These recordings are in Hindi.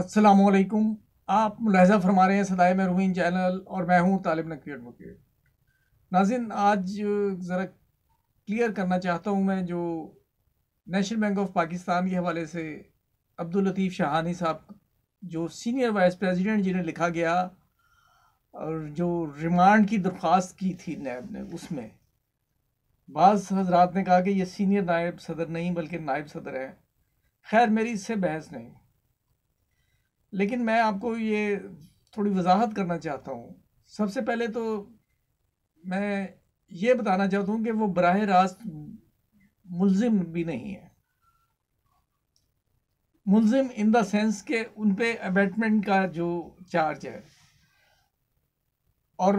असलकुम आप मुलाजा फरमा रहे हैं सदाए मरूम चैनल और मैं हूं तालिब नकवी एडवोकेट नाजिन आज ज़रा क्लियर करना चाहता हूं मैं जो नेशनल बैंक ऑफ पाकिस्तान के हवाले से अब्दुल लतीफ़ शाहानी साहब जो सीनियर वाइस प्रेसिडेंट जिन्हें लिखा गया और जो रिमांड की दरख्वास्त की थी नैब ने उसमें बाज़ हजरात ने कहा कि ये सीनियर नायब सदर नहीं बल्कि नायब सदर हैं खैर मेरी इससे बहस नहीं लेकिन मैं आपको ये थोड़ी वजाहत करना चाहता हूँ सबसे पहले तो मैं ये बताना चाहता हूँ कि वो बरह रास्त मुलजिम भी नहीं है मुलजिम इन द सेंस के उन पे अबेटमेंट का जो चार्ज है और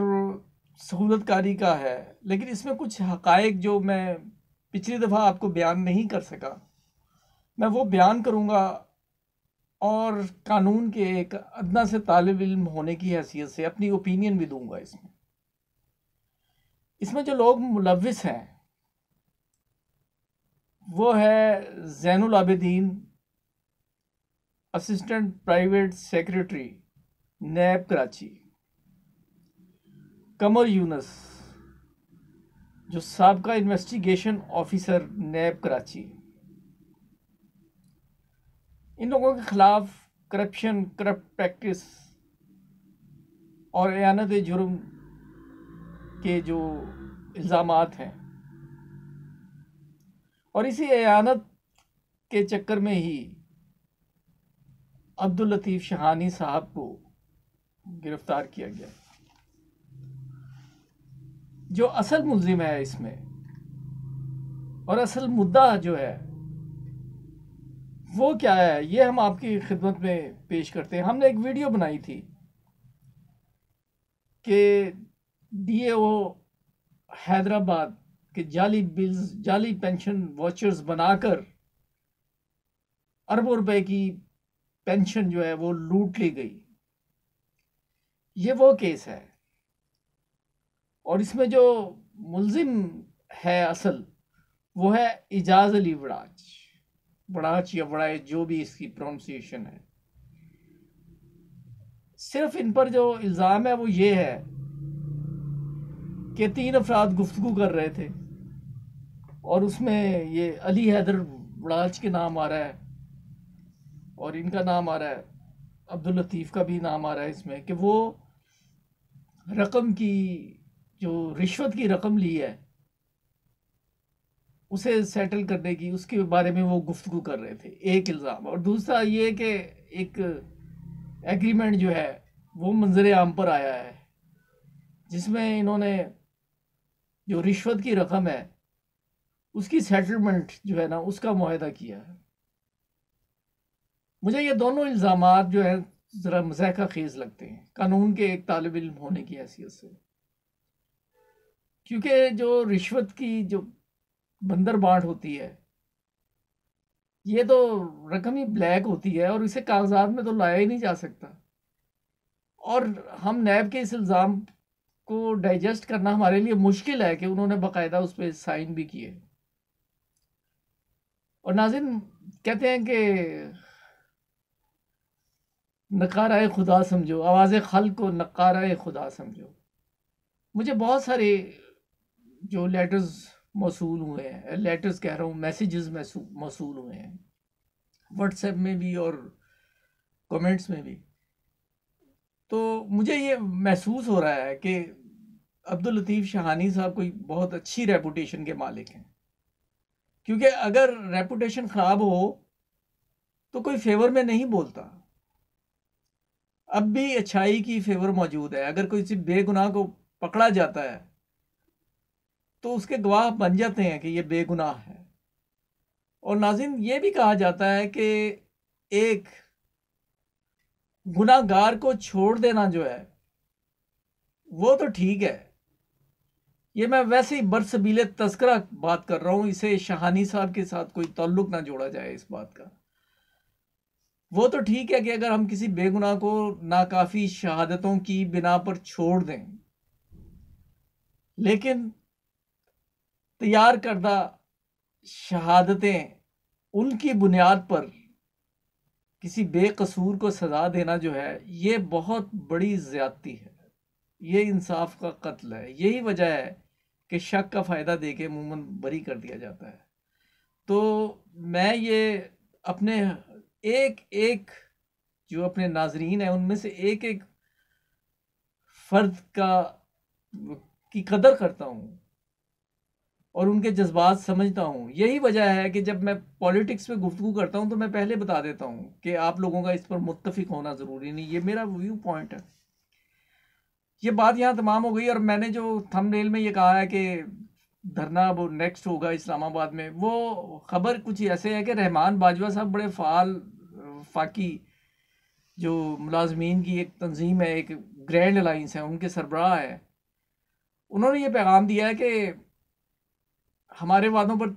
सहूलतकारी का है लेकिन इसमें कुछ हकायक जो मैं पिछली दफ़ा आपको बयान नहीं कर सका मैं वो बयान करूँगा और कानून के एक अदना से तालब इल्म होने की हैसियत से अपनी ओपिनियन भी दूंगा इसमें इसमें जो लोग मुलविस हैं वो है Zainul Abideen assistant private secretary NAB Karachi Qamar Younis जो सबका इन्वेस्टिगेशन ऑफिसर नैब कराची इन लोगों के ख़िलाफ़ करप्शन करप्ट प्रैक्टिस और एनत जुर्म के जो इल्ज़ाम हैं और इसी एनत के चक्कर में ही अब्दुल लतीफ़ शहानी साहब को गिरफ्तार किया गया जो असल मुलजिम है इसमें और असल मुद्दा जो है वो क्या है ये हम आपकी खिदमत में पेश करते हैं हमने एक वीडियो बनाई थी कि डी हैदराबाद के जाली बिल्स जाली पेंशन वॉचर्स बनाकर अरबों रुपए की पेंशन जो है वो लूट ली गई ये वो केस है और इसमें जो मुलजिम है असल वो है इजाज़ अली वड़ाज़ बड़ाच या बड़ाए जो भी इसकी प्रोनाउंसिएशन है सिर्फ इन पर जो इल्ज़ाम है वो ये है कि तीन अफराद गुफ्तु कर रहे थे और उसमें ये अली हैदर बड़ाच के नाम आ रहा है और इनका नाम आ रहा है अब्दुल लतीफ़ का भी नाम आ रहा है इसमें कि वो रकम की जो रिश्वत की रकम ली है उसे सेटल करने की उसके बारे में वो गुफ्तु कर रहे थे एक इल्ज़ाम और दूसरा ये कि एक एग्रीमेंट जो है वो मंजर आम पर आया है जिसमें इन्होंने जो रिश्वत की रकम है उसकी सेटलमेंट जो है ना उसका माहदा किया है मुझे ये दोनों इल्ज़ाम जो हैं ज़रा मजहका खेज लगते हैं कानून के एक तालब इल होने की हैसियत से क्योंकि जो रिश्वत की जो बंदर बांट होती है ये तो रकम ही ब्लैक होती है और इसे कागजात में तो लाया ही नहीं जा सकता और हम नैब के इस इल्ज़ाम को डाइजेस्ट करना हमारे लिए मुश्किल है कि उन्होंने बाकायदा उस पर साइन भी किए और नाजिन कहते हैं कि नकाराए खुदा समझो आवाज़ खल को नकाराए खुदा समझो मुझे बहुत सारे जो लेटर्स मौसूल हुए हैं लेटर्स कह रहा हूँ मैसेजेस मौसू हुए हैं व्हाट्सएप में भी और कमेंट्स में भी तो मुझे ये महसूस हो रहा है कि अब्दुल लतीफ़ शाहानी साहब कोई बहुत अच्छी रेपुटेशन के मालिक हैं क्योंकि अगर रेपुटेशन ख़राब हो तो कोई फेवर में नहीं बोलता अब भी अच्छाई की फेवर मौजूद है अगर कोई किसी बेगुनाह को पकड़ा जाता है तो उसके गवाह बन जाते हैं कि ये बेगुनाह है और नाजिन ये भी कहा जाता है कि एक गुनागार को छोड़ देना जो है वो तो ठीक है ये मैं वैसे ही बरसबीले तस्करा बात कर रहा हूँ इसे शहानी साहब के साथ कोई ताल्लुक ना जोड़ा जाए इस बात का वो तो ठीक है कि अगर हम किसी बेगुनाह को नाकाफ़ी शहादतों की बिना पर छोड़ दें लेकिन तैयार करदा शहादतें उनकी बुनियाद पर किसी बेकसूर को सज़ा देना जो है ये बहुत बड़ी ज़्यादती है ये इंसाफ का कत्ल है यही वजह है कि शक का फ़ायदा दे के अमूमन बरी कर दिया जाता है तो मैं ये अपने एक एक जो अपने नाजरीन है उनमें से एक एक फ़र्द का की कदर करता हूँ और उनके जज्बात समझता हूँ यही वजह है कि जब मैं पॉलिटिक्स पे गुफ्तु करता हूँ तो मैं पहले बता देता हूँ कि आप लोगों का इस पर मुतफिक होना ज़रूरी नहीं ये मेरा व्यू पॉइंट है ये बात यहाँ तमाम हो गई और मैंने जो थंबनेल में ये कहा है कि धरना अब नेक्स्ट होगा इस्लामाबाद में वो खबर कुछ ऐसे है कि रहमान बाजवा साहब बड़े फ़ाल फाकी जो मुलाजमीन की एक तंजीम है एक ग्रैंड अलाइंस है उनके सरबराह है उन्होंने ये पैगाम दिया है कि हमारे वादों पर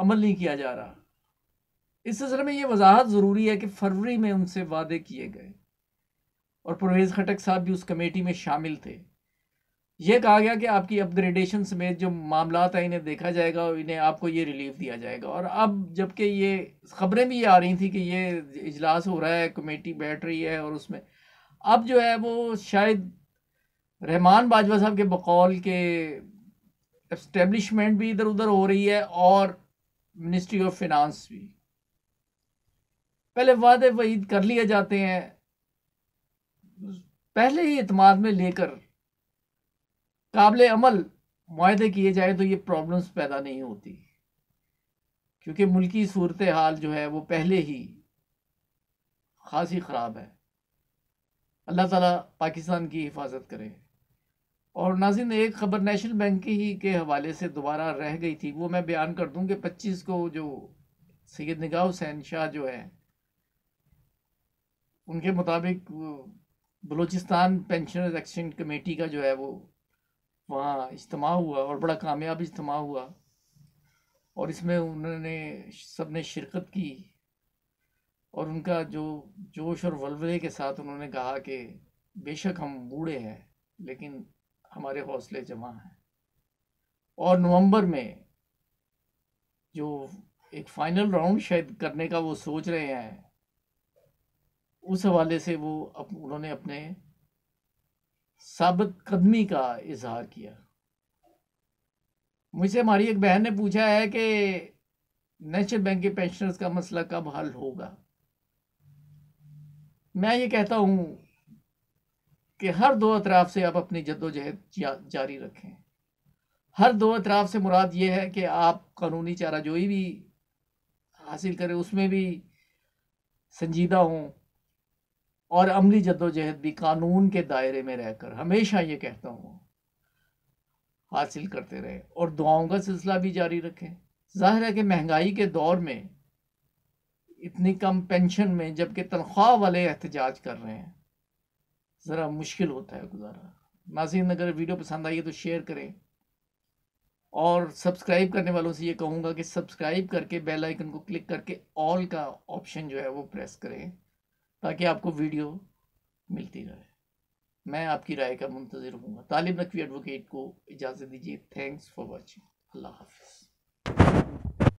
अमल नहीं किया जा रहा इस सिलसिले में ये वजाहत ज़रूरी है कि फरवरी में उनसे वादे किए गए और परवेज़ खटक साहब भी उस कमेटी में शामिल थे यह कहा गया कि आपकी अपग्रेडेशन समेत जो मामला है इन्हें देखा जाएगा और इन्हें आपको ये रिलीफ दिया जाएगा और अब जबकि ये खबरें भी ये आ रही थी कि ये इजलास हो रहा है कमेटी बैठ रही है और उसमें अब जो है वो शायद रहमान बाजवा साहब के बकौल के एस्टेब्लिशमेंट भी इधर उधर हो रही है और मिनिस्ट्री ऑफ फिनांस भी पहले वादे वहीद कर लिए जाते हैं पहले ही इतमाद में लेकर काबिल अमल माहे किए जाए तो ये प्रॉब्लम्स पैदा नहीं होती क्योंकि मुल्की सूरत हाल जो है वो पहले ही खासी ख़राब है अल्लाह ताला पाकिस्तान की हिफाजत करे और नाजिन एक खबर नेशनल बैंक की ही के हवाले से दोबारा रह गई थी वो मैं बयान कर दूं कि पच्चीस को जो सैद निगाह हुसैन शाह जो है उनके मुताबिक बलूचिस्तान पेंशन एक्शन कमेटी का जो है वो वहाँ इज्तम हुआ और बड़ा कामयाब इज्तम हुआ और इसमें उन्होंने सब ने शिरकत की और उनका जो जोश और वलवले के साथ उन्होंने कहा कि बेशक हम बूढ़े हैं लेकिन हमारे हौसले जमा हैं और नवंबर में जो एक फाइनल राउंड शायद करने का वो सोच रहे हैं उस हवाले से वो अप, उन्होंने अपने साबित कदमी का इजहार किया मुझसे हमारी एक बहन ने पूछा है कि नेशनल बैंक के पेंशनर्स का मसला कब हल होगा मैं ये कहता हूँ कि हर दो अतराफ से आप अपनी जद्दोजहद जारी रखें हर दो अतराफ से मुराद ये है कि आप कानूनी चारा जोई भी हासिल करें उसमें भी संजीदा हों और अमली जद्दोजहद भी कानून के दायरे में रहकर हमेशा ये कहता हूँ हासिल करते रहें और दुआओं का सिलसिला भी जारी रखें जाहिर है कि महंगाई के दौर में इतनी कम पेंशन में जबकि तनख्वाह वाले एहतजाज कर रहे हैं ज़रा मुश्किल होता है गुजारा नाजीन अगर वीडियो पसंद आई है तो शेयर करें और सब्सक्राइब करने वालों से ये कहूँगा कि सब्सक्राइब करके बेल आइकन को क्लिक करके ऑल का ऑप्शन जो है वो प्रेस करें ताकि आपको वीडियो मिलती रहे मैं आपकी राय का मुंतज़र हूँ तालिब नकवी एडवोकेट को इजाज़त दीजिए थैंक्स फॉर वॉचिंग अल्लाह हाफिज़